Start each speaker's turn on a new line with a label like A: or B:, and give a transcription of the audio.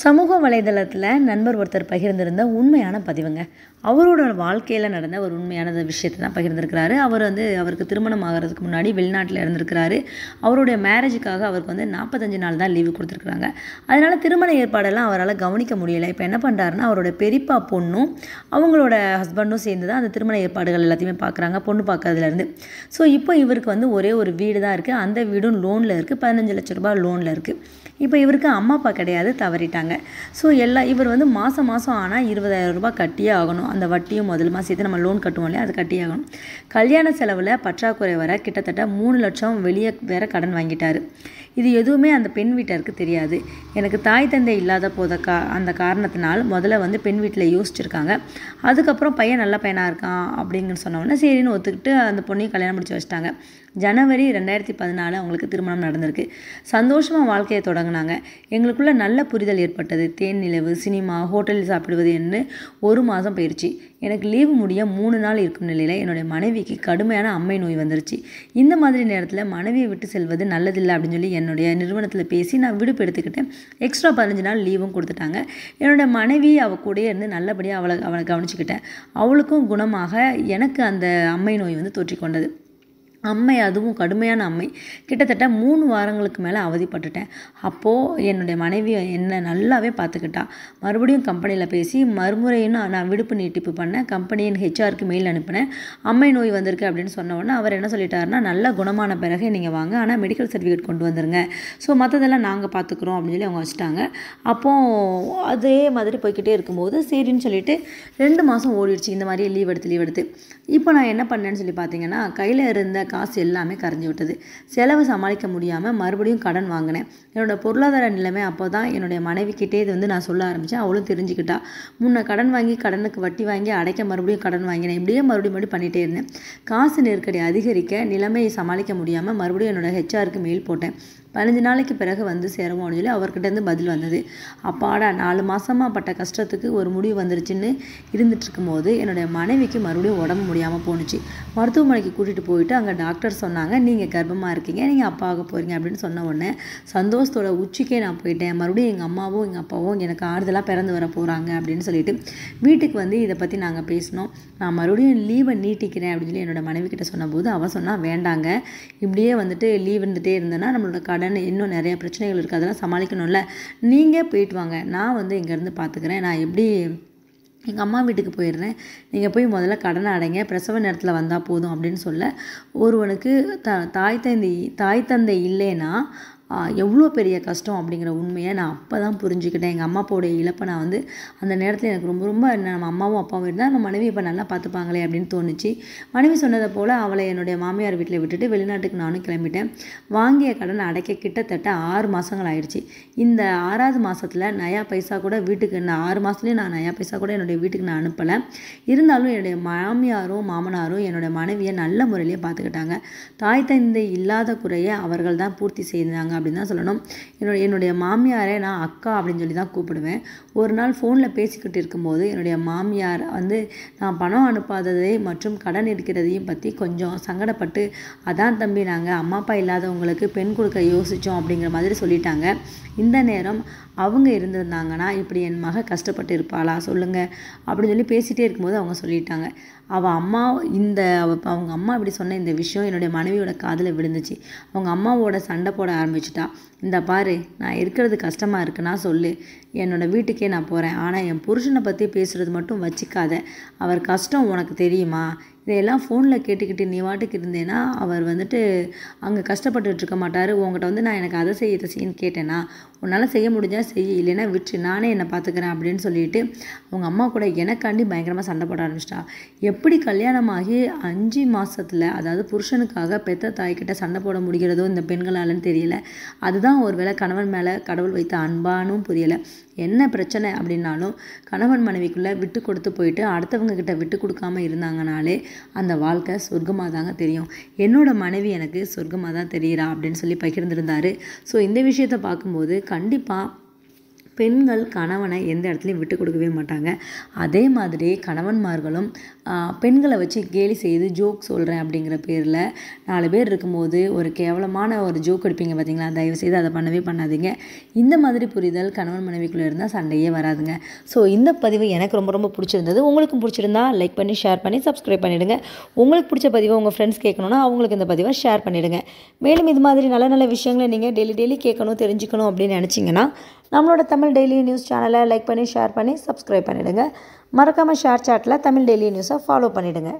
A: சமூக வலைதளத்தில் நண்பர் ஒருத்தர் பகிர்ந்திருந்த உண்மையான பதிவுங்க அவரோட வாழ்க்கையில் நடந்த ஒரு உண்மையான விஷயத்தை தான் பகிர்ந்திருக்கிறாரு அவர் வந்து அவருக்கு திருமணம் ஆகிறதுக்கு முன்னாடி வெளிநாட்டில் இருந்திருக்கிறாரு அவருடைய மேரேஜுக்காக அவருக்கு வந்து நாற்பத்தஞ்சு நாள் தான் லீவு கொடுத்துருக்குறாங்க அதனால் திருமண ஏற்பாடெல்லாம் அவரால் கவனிக்க முடியலை இப்போ என்ன பண்ணுறாருன்னா அவரோட பெரியப்பா பொண்ணும் அவங்களோட ஹஸ்பண்டும் சேர்ந்து தான் அந்த திருமண ஏற்பாடுகள் எல்லாத்தையுமே பார்க்குறாங்க பொண்ணு பார்க்குறதுலேருந்து ஸோ இப்போ இவருக்கு வந்து ஒரே ஒரு வீடு தான் இருக்குது அந்த வீடும் லோனில் இருக்குது பதினஞ்சு லட்ச ரூபா லோனில் இருக்குது இப்போ இவருக்கு அம்மா அப்பா கிடையாது தவறிட்டாங்க பண்ணிட்டாங்க ஸோ எல்லா இவர் வந்து மாதம் மாதம் ஆனால் இருபதாயிரம் ரூபாய் கட்டியே ஆகணும் அந்த வட்டியும் முதல் மாதம் சேர்த்து நம்ம லோன் கட்டுவோம் இல்லையா அது கட்டியே ஆகணும் கல்யாண செலவில் பற்றாக்குறை வர கிட்டத்தட்ட மூணு லட்சம் வெளியே வேற கடன் வாங்கிட்டார் இது எதுவுமே அந்த பெண் வீட்டாருக்கு தெரியாது எனக்கு தாய் தந்தை இல்லாத போத கா அந்த காரணத்தினால் முதல்ல வந்து பெண் வீட்டில் யோசிச்சிருக்காங்க அதுக்கப்புறம் பையன் நல்ல பையனாக இருக்கான் அப்படிங்கன்னு சொன்னோன்னே சரின்னு ஒத்துக்கிட்டு அந்த பொண்ணையும் கல்யாணம் முடிச்சு வச்சிட்டாங்க ஜனவரி ரெண்டாயிரத்தி பதினாலு அவங்களுக்கு திருமணம் நடந்திருக்கு சந்தோஷமாக வாழ்க்கையை தொடங்கினாங்க எங்களுக்குள்ள நல்ல புரிதல் ஏற்பட்டது தேன் நிலவு சினிமா ஹோட்டலில் சாப்பிடுவது என்று ஒரு மாதம் போயிடுச்சு எனக்கு லீவு முடிய மூணு நாள் இருக்கும் நிலையில் என்னுடைய மனைவிக்கு கடுமையான அம்மை நோய் வந்துருச்சு இந்த மாதிரி நேரத்தில் மனைவியை விட்டு செல்வது நல்லதில்லை அப்படின்னு சொல்லி என்னுடைய நிறுவனத்தில் பேசி நான் விடுப்பு எடுத்துக்கிட்டேன் எக்ஸ்ட்ரா பதினஞ்சு நாள் லீவும் கொடுத்துட்டாங்க என்னோட மனைவி அவள் கூட இருந்து நல்லபடியாக அவளை அவளை கவனிச்சுக்கிட்டேன் அவளுக்கும் குணமாக எனக்கு அந்த அம்மை நோய் வந்து தொற்றிக்கொண்டது அம்மை அதுவும் கடுமையான அம்மை கிட்டத்தட்ட மூணு வாரங்களுக்கு மேலே அவதிப்பட்டுட்டேன் அப்போது என்னுடைய மனைவி என்னை நல்லாவே பார்த்துக்கிட்டா மறுபடியும் கம்பெனியில் பேசி மறுமுறையும் நான் விடுப்பு நீட்டிப்பு பண்ணேன் கம்பெனியின் ஹெச்ஆருக்கு மெயில் அனுப்பினேன் அம்மை நோய் வந்திருக்கு அப்படின்னு சொன்ன உடனே அவர் என்ன சொல்லிட்டாருன்னா நல்லா குணமான பிறகு நீங்கள் வாங்க ஆனால் மெடிக்கல் சர்டிஃபிகேட் கொண்டு வந்துருங்க ஸோ மற்றதெல்லாம் நாங்கள் பார்த்துக்குறோம் அப்படின்னு சொல்லி அவங்க வச்சுட்டாங்க அப்போது அதே மாதிரி போய்கிட்டே இருக்கும்போது சரின்னு சொல்லிட்டு ரெண்டு மாதம் ஓடிடுச்சு இந்த மாதிரி லீவ் எடுத்து லீவ் எடுத்து இப்போ நான் என்ன பண்ணேன்னு சொல்லி பார்த்தீங்கன்னா கையில் இருந்த காசு எல்லாமே கரைஞ்சி விட்டது செலவு சமாளிக்க முடியாமல் மறுபடியும் கடன் வாங்கினேன் என்னோடய பொருளாதார நிலைமை அப்போ தான் என்னுடைய மனைவிக்கிட்டே இது வந்து நான் சொல்ல ஆரம்பித்தேன் அவளும் தெரிஞ்சுக்கிட்டா முன்ன கடன் வாங்கி கடனுக்கு வட்டி வாங்கி அடைக்க மறுபடியும் கடன் வாங்கினேன் இப்படியே மறுபடியும் மறுபடியும் பண்ணிகிட்டே இருந்தேன் காசு நெருக்கடி அதிகரிக்க நிலைமையை சமாளிக்க முடியாமல் மறுபடியும் என்னோடய ஹெச்ஆருக்கு மெயில் போட்டேன் பதினஞ்சு நாளைக்கு பிறகு வந்து சேருவோம் அப்படின்னு சொல்லி அவர்கிட்டேருந்து பதில் வந்தது அப்பாடா நாலு மாதமாக பட்ட கஷ்டத்துக்கு ஒரு முடிவு வந்துருச்சுன்னு இருந்துகிட்ருக்கும் போது என்னுடைய மனைவிக்கு மறுபடியும் உடம்பு முடியாமல் போணுச்சு மருத்துவமனைக்கு கூட்டிகிட்டு போயிட்டு அங்கே டாக்டர் சொன்னாங்க நீங்கள் கர்ப்பமாக இருக்கீங்க நீங்கள் அப்பாவாக போகிறீங்க அப்படின்னு சொன்ன உடனே சந்தோஷத்தோட உச்சிக்கே நான் போயிட்டேன் மறுபடியும் எங்கள் அம்மாவும் எங்கள் அப்பாவும் எனக்கு ஆறுதலாக பிறந்து வர போகிறாங்க அப்படின்னு சொல்லிட்டு வீட்டுக்கு வந்து இதை பற்றி நாங்கள் பேசினோம் நான் மறுபடியும் லீவை நீட்டிக்கிறேன் அப்படின்னு சொல்லி என்னோடய மனைவி கிட்ட சொன்னபோது அவள் சொன்னால் வேண்டாங்க இப்படியே வந்துட்டு லீவ் இருந்துகிட்டே இருந்தேன்னா நம்மளோட கடை கடன் இன்னும் நிறைய பிரச்சனைகள் இருக்குது அதெல்லாம் சமாளிக்கணும்ல நீங்கள் போயிட்டு வாங்க நான் வந்து இங்கேருந்து பார்த்துக்கிறேன் நான் எப்படி எங்கள் அம்மா வீட்டுக்கு போயிடுறேன் நீங்கள் போய் முதல்ல கடனை அடைங்க பிரசவ நேரத்தில் வந்தால் போதும் அப்படின்னு சொல்ல ஒருவனுக்கு த தாய் தந்தை தாய் தந்தை இல்லைன்னா எவ்வளோ பெரிய கஷ்டம் அப்படிங்கிற உண்மையை நான் அப்போ தான் புரிஞ்சுக்கிட்டேன் எங்கள் அம்மா அப்பாவோடைய இழப்பை நான் வந்து அந்த நேரத்தில் எனக்கு ரொம்ப ரொம்ப என்ன நம்ம அம்மாவும் அப்பாவும் இருந்தால் நம்ம மனைவி இப்போ நல்லா பார்த்துப்பாங்களே அப்படின்னு தோணுச்சு மனைவி சொன்னதை போல் அவளை என்னுடைய மாமியார் வீட்டில் விட்டுட்டு வெளிநாட்டுக்கு நானும் கிளம்பிட்டேன் வாங்கிய கடன் அடைக்க கிட்டத்தட்ட ஆறு மாதங்கள் ஆயிடுச்சு இந்த ஆறாவது மாதத்தில் நயா பைசா கூட வீட்டுக்கு இந்த ஆறு மாதத்துலேயும் நான் நயா பைசா கூட என்னுடைய வீட்டுக்கு நான் அனுப்பலை இருந்தாலும் என்னுடைய மாமியாரும் மாமனாரும் என்னுடைய மனைவியை நல்ல முறையிலேயே பார்த்துக்கிட்டாங்க தாய் தந்தை இல்லாத குறையை அவர்கள் தான் பூர்த்தி செய்தாங்க அப்படின்னு தான் சொல்லணும் என்னோட என்னுடைய மாமியாரை நான் அக்கா அப்படின்னு சொல்லி தான் கூப்பிடுவேன் ஒரு நாள் ஃபோனில் பேசிக்கிட்டு இருக்கும்போது என்னுடைய மாமியார் வந்து நான் பணம் அனுப்பாததை மற்றும் கடன் இருக்கிறதையும் பற்றி கொஞ்சம் சங்கடப்பட்டு அதான் தம்பி நாங்கள் அம்மா அப்பா இல்லாதவங்களுக்கு பெண் கொடுக்க யோசித்தோம் அப்படிங்கிற மாதிரி சொல்லிட்டாங்க இந்த நேரம் அவங்க இருந்திருந்தாங்கன்னா இப்படி என் மக கஷ்டப்பட்டு இருப்பாளா சொல்லுங்கள் அப்படின்னு சொல்லி பேசிகிட்டே இருக்கும்போது அவங்க சொல்லிட்டாங்க அவள் அம்மா இந்த அவங்க அம்மா இப்படி சொன்ன இந்த விஷயம் என்னுடைய மனைவியோட காதில் விழுந்துச்சு அவங்க அம்மாவோட சண்டை போட ஆரம்பிச்சு ஆரம்பிச்சிட்டான் இந்த பாரு நான் இருக்கிறது கஷ்டமாக இருக்குன்னா சொல்லு என்னோடய வீட்டுக்கே நான் போகிறேன் ஆனால் என் புருஷனை பற்றி பேசுகிறது மட்டும் வச்சுக்காத அவர் கஷ்டம் உனக்கு தெரியுமா இதையெல்லாம் ஃபோனில் கேட்டுக்கிட்டு நீ வாட்டுக்கு இருந்தேன்னா அவர் வந்துட்டு அங்கே கஷ்டப்பட்டுட்டு இருக்க மாட்டார் உங்கள்கிட்ட வந்து நான் எனக்கு அதை செய்ய இதை செய்யன்னு கேட்டேன்னா உன்னால் செய்ய முடிஞ்சால் செய்ய இல்லைன்னா விட்டு நானே என்னை பார்த்துக்கிறேன் அப்படின்னு சொல்லிட்டு அவங்க அம்மா கூட எனக்காண்டி பயங்கரமாக சண்டை போட ஆரம்பிச்சிட்டா எப்படி கல்யாணமாகி அஞ்சு மாதத்தில் அதாவது புருஷனுக்காக பெத்த தாய்கிட்ட சண்டை போட முடிகிறதோ இந்த பெண்களாலன்னு தெரியலை அதுதான் ஒரு வேளை கணவன் மேலே கடவுள் வைத்த அன்பானும் புரியலை என்ன பிரச்சனை அப்படின்னாலும் கணவன் மனைவிக்குள்ளே விட்டு கொடுத்து போயிட்டு அடுத்தவங்க கிட்ட விட்டு கொடுக்காம இருந்தாங்கனாலே அந்த வாழ்க்கை சொர்க்கமாக தாங்க தெரியும் என்னோட மனைவி எனக்கு சொர்க்கமாக தான் தெரிகிறா அப்படின்னு சொல்லி பகிர்ந்திருந்தாரு ஸோ இந்த விஷயத்தை பார்க்கும்போது கண்டிப்பாக பெண்கள் கணவனை எந்த இடத்துலையும் விட்டு கொடுக்கவே மாட்டாங்க அதே மாதிரி கணவன்மார்களும் பெண்களை வச்சு கேலி செய்து ஜோக் சொல்கிறேன் அப்படிங்கிற பேரில் நாலு பேர் இருக்கும்போது ஒரு கேவலமான ஒரு ஜோக் எடுப்பீங்க பார்த்தீங்களா தயவு செய்து அதை பண்ணவே பண்ணாதீங்க இந்த மாதிரி புரிதல் கணவன் மனைவிக்குள்ளே இருந்தால் சண்டையே வராதுங்க ஸோ இந்த பதிவு எனக்கு ரொம்ப ரொம்ப பிடிச்சிருந்தது உங்களுக்கும் பிடிச்சிருந்தா லைக் பண்ணி ஷேர் பண்ணி சப்ஸ்கிரைப் பண்ணிவிடுங்க உங்களுக்கு பிடிச்ச பதிவை உங்கள் ஃப்ரெண்ட்ஸ் கேட்கணுன்னா அவங்களுக்கு இந்த பதிவை ஷேர் பண்ணிவிடுங்க மேலும் இது மாதிரி நல்ல நல்ல விஷயங்களை நீங்கள் டெய்லி டெய்லி கேட்கணும் தெரிஞ்சுக்கணும் அப்படின்னு நினச்சிங்கன்னா நம்மளோட தமிழ் டெய்லி நியூஸ் சேனலை லைக் பண்ணி ஷேர் பண்ணி சப்ஸ்கிரைப் பண்ணிவிடுங்க மறக்காமல் ஷேர் சாட்டில் தமிழ் டெய்லி நியூஸை ஃபாலோ பண்ணிவிடுங்க